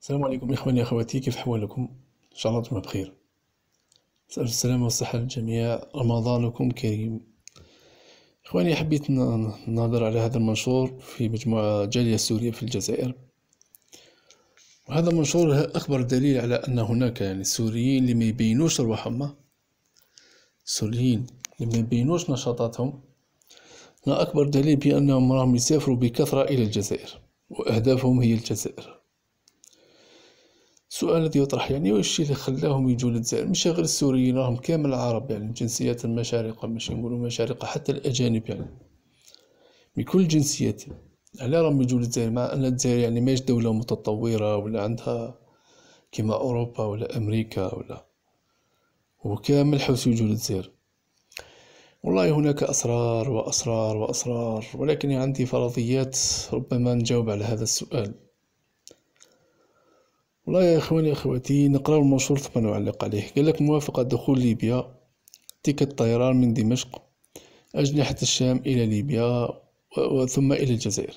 السلام عليكم إخواني أخواتي كيف حوالكم؟ إن شاء الله أنتم بخير السلامة والصحة للجميع رمضانكم كريم إخواني حبيت نهضر على هذا المنشور في مجموعة جالية سورية في الجزائر وهذا المنشور أكبر دليل على أن هناك يعني سوريين اللي ما يبينوش روحهم سوريين اللي ما يبينوش نشاطاتهم ما أكبر دليل بأنهم راهم يسافروا بكثرة إلى الجزائر وأهدافهم هي الجزائر السؤال الذي يطرح يعني واش الشيء اللي خلاهم يجوا للجزائر مش غير السوريين راهم كامل العرب يعني جنسيات المشارقه ماشي نقولوا مشارقه حتى الاجانب يعني من كل الجنسيات على راهم يجوا للجزائر مع ان الجزائر يعني ماشي دوله متطوره ولا عندها كما اوروبا ولا امريكا ولا وكامل حوس يجوا للجزائر والله هناك أسرار وأسرار وأسرار ولكن عندي فرضيات ربما نجاوب على هذا السؤال والله يا اخواني اخواتي نقراو المنشور ثم نعلق عليه قالك موافقة دخول ليبيا تيك الطيران من دمشق أجنحة الشام إلى ليبيا ثم إلى الجزائر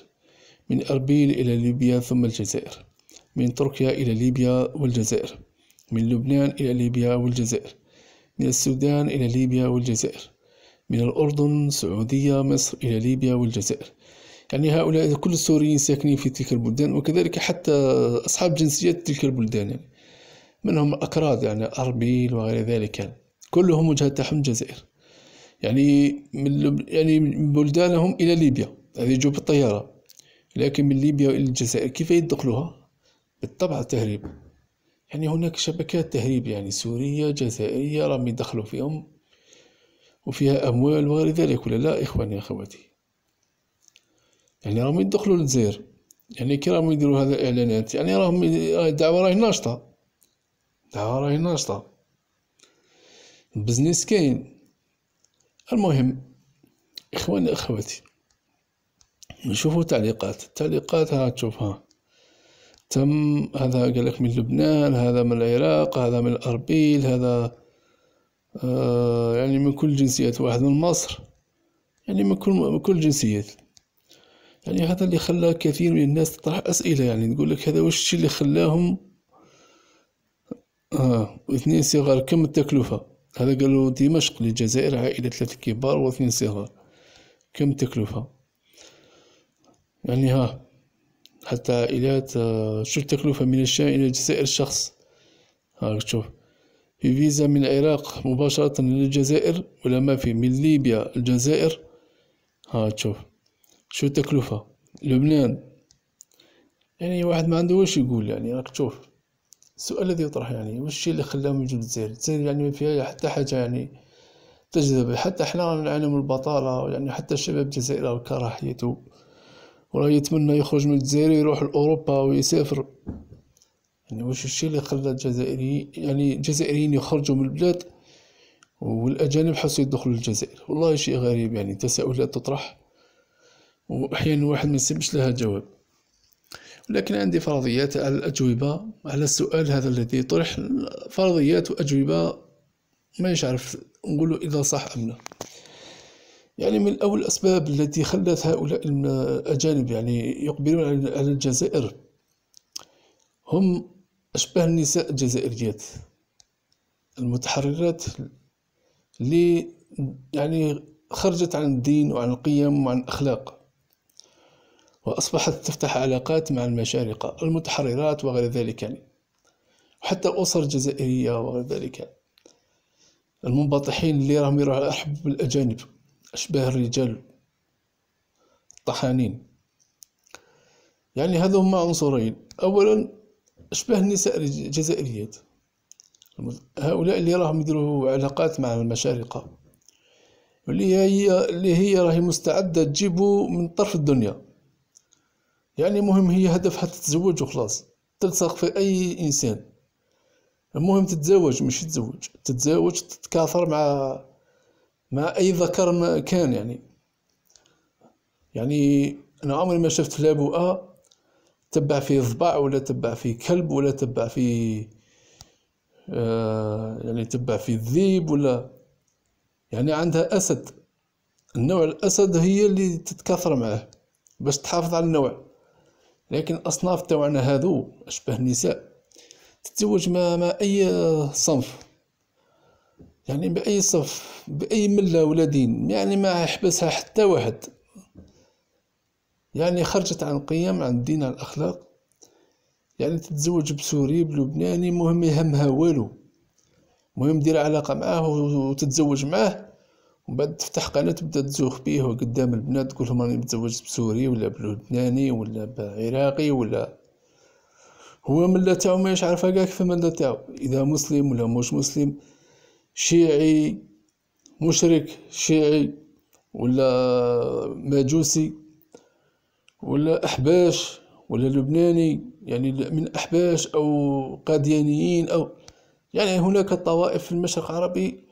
من أربيل إلى ليبيا ثم الجزائر من تركيا إلى ليبيا والجزائر من لبنان إلى ليبيا والجزائر من السودان إلى ليبيا والجزائر من الأردن سعودية مصر إلى ليبيا والجزائر يعني هؤلاء كل السوريين ساكنين في تلك البلدان وكذلك حتى أصحاب جنسيات تلك البلدان يعني منهم أكراد يعني أربيل وغير ذلك يعني كلهم وجهة تحم الجزائر يعني من يعني من بلدانهم إلى ليبيا هذه يجوا بالطيارة لكن من ليبيا إلى الجزائر كيف يدخلوها؟ بالطبع تهريب يعني هناك شبكات تهريب يعني سورية جزائرية راهم يدخلوا فيهم وفيها أموال وغير ذلك ولا لا إخواني أخواتي يعني راهم يدخلوا للجزائر يعني كي راهم يديروا هذا الاعلانات يعني راهم آه، الدعوه راهي ناشطه الدعوه راهي ناشطه البزنس كاين المهم اخواني اخواتي نشوفوا تعليقات التعليقات ها تشوفها تم هذا قال لك من لبنان هذا من العراق هذا من الاربيل هذا آه يعني من كل الجنسيات واحد من مصر يعني من كل من كل الجنسيات يعني هذا اللي خلى كثير من الناس تطرح أسئلة يعني تقول لك هذا وش اللي خلاهم آه اثنين صغار كم التكلفة هذا قالوا دمشق للجزائر عائلة ثلاثة كبار واثنين صغار كم التكلفة يعني ها حتى عائلات آه، شو التكلفة من الشام إلى الجزائر الشخص هاك شوف في فيزا من العراق مباشرة للجزائر ولا ما في من ليبيا الجزائر ها تشوف شو التكلفة لبنان يعني واحد ما عنده واش يقول يعني راك تشوف السؤال الذي يطرح يعني واش الشيء اللي خلاهم يجوا للجزائر الجزائر يعني ما فيها حتى حاجة يعني تجذب حتى حنا نعانوا من البطالة يعني حتى الشباب الجزائري راه كره وراه يتمنى يخرج من الجزائر يروح لأوروبا ويسافر يعني واش الشيء اللي خلى الجزائري يعني الجزائريين يخرجوا من البلاد والأجانب حسوا يدخلوا للجزائر والله شيء غريب يعني تساؤلات تطرح واحيانا الواحد ما يسيبش لها جواب لكن عندي فرضيات على الأجوبة على السؤال هذا الذي طرح فرضيات وأجوبة ما عارف نقوله إذا صح أم لا يعني من أول الأسباب التي خلت هؤلاء الأجانب يعني يقبلون على الجزائر هم أشبه النساء الجزائريات المتحررات اللي يعني خرجت عن الدين وعن القيم وعن الأخلاق وأصبحت تفتح علاقات مع المشارقة المتحررات وغير ذلك وحتى أسر جزائرية وغير ذلك المنبطحين اللي راهم يروحوا على أحب الأجانب أشباه الرجال الطحانين يعني هذو هما عنصرين أولا أشباه النساء الجزائريات هؤلاء اللي راهم يديروا علاقات مع المشارقة واللي هي اللي هي راهي مستعدة تجيبو من طرف الدنيا يعني المهم هي هدفها تتزوج وخلاص تلصق في أي إنسان المهم تتزوج مش تتزوج تتزوج تتكاثر مع مع أي ذكر كان يعني يعني أنا عمري ما شفت لا بؤة تبع في ضباع ولا تبع في كلب ولا تبع في آه، يعني تبع في الذيب ولا يعني عندها أسد النوع الأسد هي اللي تتكاثر معه باش تحافظ على النوع لكن الأصناف تاعنا هادو أشبه النساء تتزوج ما, ما أي صنف يعني بأي صف بأي ملة ولا دين يعني ما يحبسها حتى واحد يعني خرجت عن القيم عن الدين عن الأخلاق يعني تتزوج بسوري بلبناني مهم يهمها والو مهم دير علاقة معاه وتتزوج معاه ومن بعد تفتح قناة تبدا تزوخ بيه قدام البنات تقولهم راني متزوج بسوري ولا بلبناني ولا بعراقي ولا هو لا تاعو ما يعرف كاع كيف الملة تاعو اذا مسلم ولا مش مسلم شيعي مشرك شيعي ولا مجوسي ولا احباش ولا لبناني يعني من احباش او قاديانيين او يعني هناك طوائف في المشرق العربي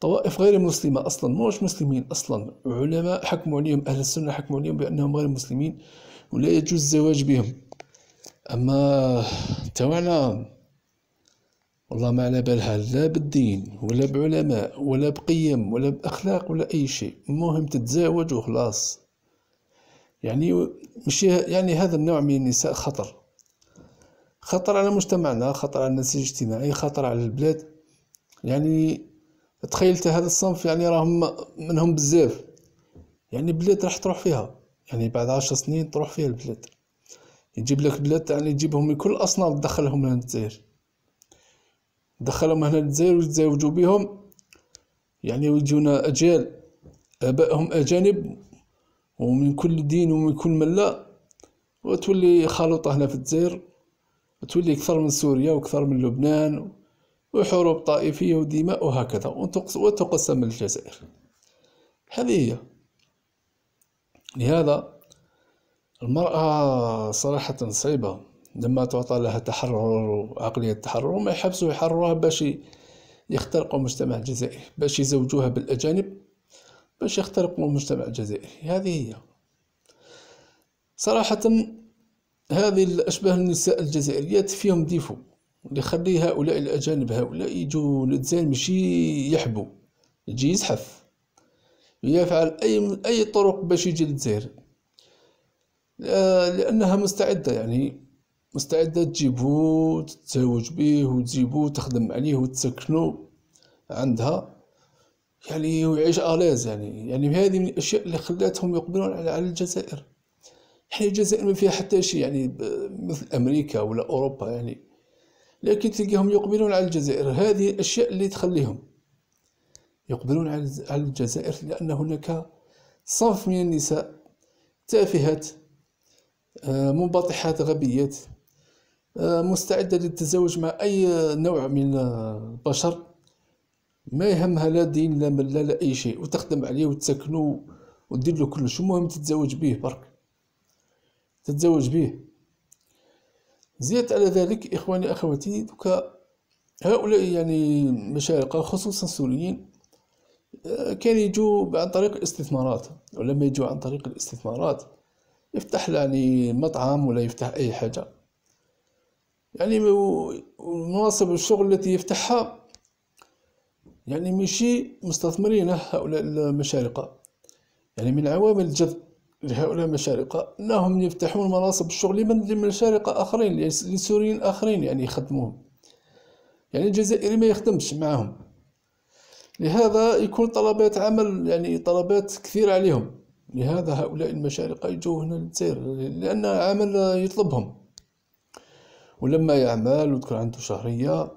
طوائف غير مسلمة أصلا مش مسلمين أصلا علماء حكموا عليهم أهل السنة حكموا عليهم بأنهم غير مسلمين ولا يجوز الزواج بهم أما توانا والله ما على بالها لا بالدين ولا بعلماء ولا بقيم ولا بأخلاق ولا أي شيء المهم تتزوج وخلاص يعني مش يعني هذا النوع من النساء خطر خطر على مجتمعنا خطر على النسيج الاجتماعي خطر على البلاد يعني تخيل هذا الصنف يعني راهم منهم بزاف يعني بلاد راح تروح فيها يعني بعد عشر سنين تروح فيها البلاد يجيب لك بلاد يعني يجيبهم من كل أصناف تدخلهم هنا للجزائر دخلهم هنا للجزائر ويتزوجوا بهم يعني ويجونا أجيال آبائهم أجانب ومن كل دين ومن كل ملة وتولي خلطة هنا في الجزائر تولي أكثر من سوريا وأكثر من لبنان وحروب طائفية ودماء وهكذا وتقسم الجزائر هذه هي لهذا المرأة صراحة صعيبة لما تعطى لها تحرر عقلية التحرر وما يحبسوا يحرروها باش يخترقوا المجتمع الجزائري باش يزوجوها بالأجانب باش يخترقوا المجتمع الجزائري هذه هي صراحة هذه الأشباه النساء الجزائريات فيهم ديفو اللي هؤلاء الأجانب هؤلاء يجوا للجزائر ماشي يحبوا يجي يزحف يفعل أي أي طرق باش يجي للجزائر لأنها مستعدة يعني مستعدة تجيبو تتزوج بيه وتجيبو تخدم عليه وتسكنو عندها يعني ويعيش اليز يعني يعني هذه من الأشياء اللي خلاتهم يقبلون على الجزائر يعني الجزائر ما فيها حتى شيء يعني مثل أمريكا ولا أوروبا يعني لكن تلقاهم يقبلون على الجزائر هذه الأشياء اللي تخليهم يقبلون على الجزائر لأن هناك صنف من النساء تافهات آه، منبطحات غبيات آه، مستعدة للتزاوج مع أي نوع من البشر ما يهمها لا دين لا ملة لا أي شيء وتخدم عليه وتسكنه وتدير له كلش المهم تتزوج به برك تتزوج به زيادة على ذلك إخواني أخواتي دوكا هؤلاء يعني مشارقة خصوصا السوريين آه، كان يجوا عن طريق الاستثمارات ولما يجوا عن طريق الاستثمارات يفتح يعني مطعم ولا يفتح أي حاجة يعني مناصب الشغل التي يفتحها يعني مشي مستثمرين هؤلاء المشارقة يعني من عوامل جذب لهؤلاء المشارقة أنهم يفتحون مناصب الشغل لمن لمشارقة آخرين لسوريين آخرين يعني يخدموهم يعني الجزائري ما يخدمش معهم لهذا يكون طلبات عمل يعني طلبات كثيرة عليهم لهذا هؤلاء المشارقة يجوا هنا للجزائر لأن عمل يطلبهم ولما يعمل وتكون عنده شهرية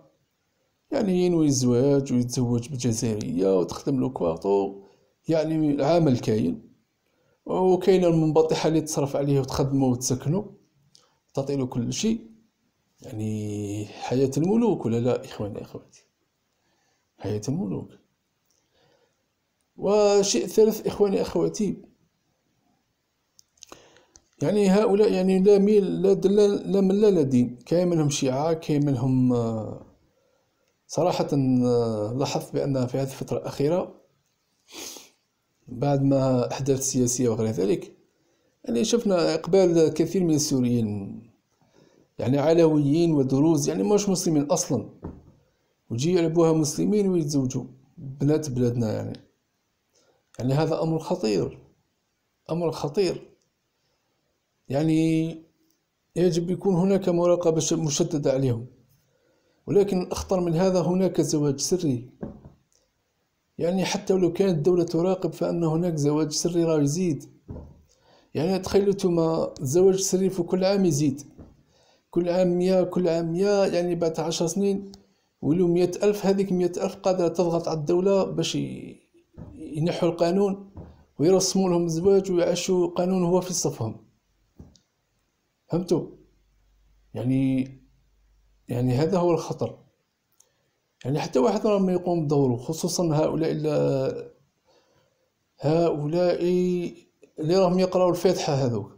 يعني ينوي الزواج ويتزوج بجزائرية وتخدم له كواطو يعني العمل كاين وكاين المنبطحه اللي تصرف عليه وتخدمه وتسكنه تعطي له كل شيء يعني حياة الملوك ولا لا إخواني أخواتي حياة الملوك وشيء ثالث إخواني أخواتي يعني هؤلاء يعني لا ميل لا دلال لا من لا لا دين كاين منهم شيعة كاين منهم صراحة آه، لاحظت بأن في هذه الفترة الأخيرة بعد ما أحداث سياسية وغير ذلك يعني شفنا إقبال كثير من السوريين يعني علويين ودروز يعني مش مسلمين أصلا وجي يلعبوها مسلمين ويتزوجوا بنات بلادنا يعني يعني هذا أمر خطير أمر خطير يعني يجب يكون هناك مراقبة مشددة عليهم ولكن أخطر من هذا هناك زواج سري يعني حتى لو كانت الدولة تراقب فأن هناك زواج سري راه يزيد يعني تخيلوا نتوما الزواج السري في كل عام يزيد كل عام مية كل عام مية يعني بعد عشر سنين ولو مية ألف هذيك مية ألف قادرة تضغط على الدولة باش ينحوا القانون ويرسموا لهم الزواج ويعيشوا قانون هو في صفهم فهمتوا يعني يعني هذا هو الخطر يعني حتى واحد راه ما يقوم بدوره خصوصا هؤلاء هؤلاء اللي راهم يقراو الفاتحه هذوك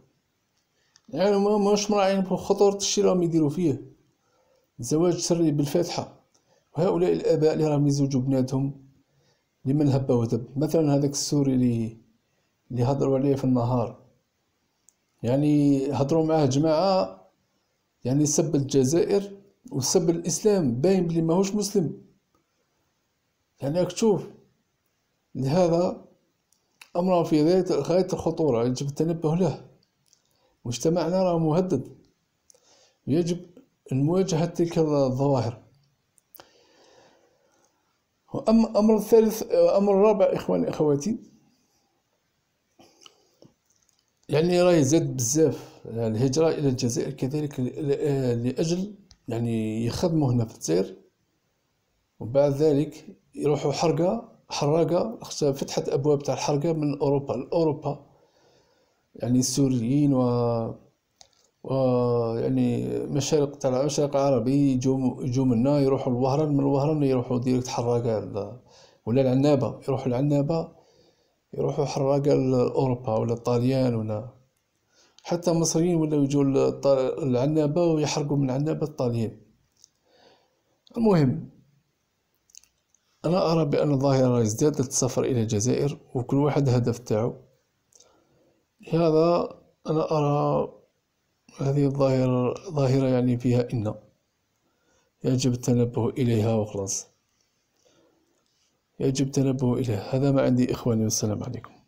يعني ما مش مراعين بخطورة الشي راهم يديرو فيه زواج سري بالفاتحة وهؤلاء الآباء اللي راهم يزوجوا بناتهم لمن هب ودب مثلا هذاك السوري اللي اللي هضروا عليه في النهار يعني هضروا معاه جماعة يعني سب الجزائر وسب الاسلام باين بلي ماهوش مسلم يعني راك تشوف لهذا امر في غايه غايه الخطوره يجب التنبه له مجتمعنا راه مهدد يجب مواجهه تلك الظواهر واما الامر الثالث الامر الرابع اخواني اخواتي يعني رأي زاد بزاف يعني الهجره الى الجزائر كذلك لاجل يعني يخدموا هنا في التير وبعد ذلك يروحوا حرقة حراقة فتحت أبواب تاع الحرقة من أوروبا لأوروبا يعني السوريين و... و يعني مشارق تاع المشرق العربي يجوا يجوا منا يروحوا الوهران من الوهران يروحوا ديريكت حراقة ل... ولا العنابة يروحوا العنابة يروحوا حراقة لأوروبا ولا الطاليان ولا حتى المصريين ولاو يجوا العنابة ويحرقوا من العنابة الطاليين المهم أنا أرى بأن الظاهرة ازدادت السفر إلى الجزائر وكل واحد هدف تاعو لهذا أنا أرى هذه الظاهرة ظاهرة يعني فيها إن يجب التنبه إليها وخلاص يجب التنبه إليها هذا ما عندي إخواني والسلام عليكم